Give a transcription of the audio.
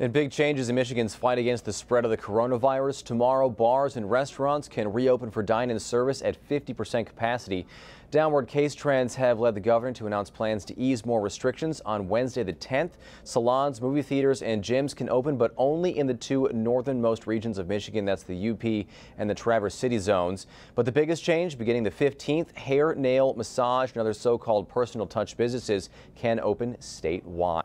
And big changes in Michigan's fight against the spread of the coronavirus. Tomorrow, bars and restaurants can reopen for dine-in service at 50% capacity. Downward case trends have led the governor to announce plans to ease more restrictions on Wednesday the 10th. Salons, movie theaters, and gyms can open, but only in the two northernmost regions of Michigan. That's the UP and the Traverse City zones. But the biggest change, beginning the 15th, hair, nail, massage, and other so-called personal touch businesses can open statewide.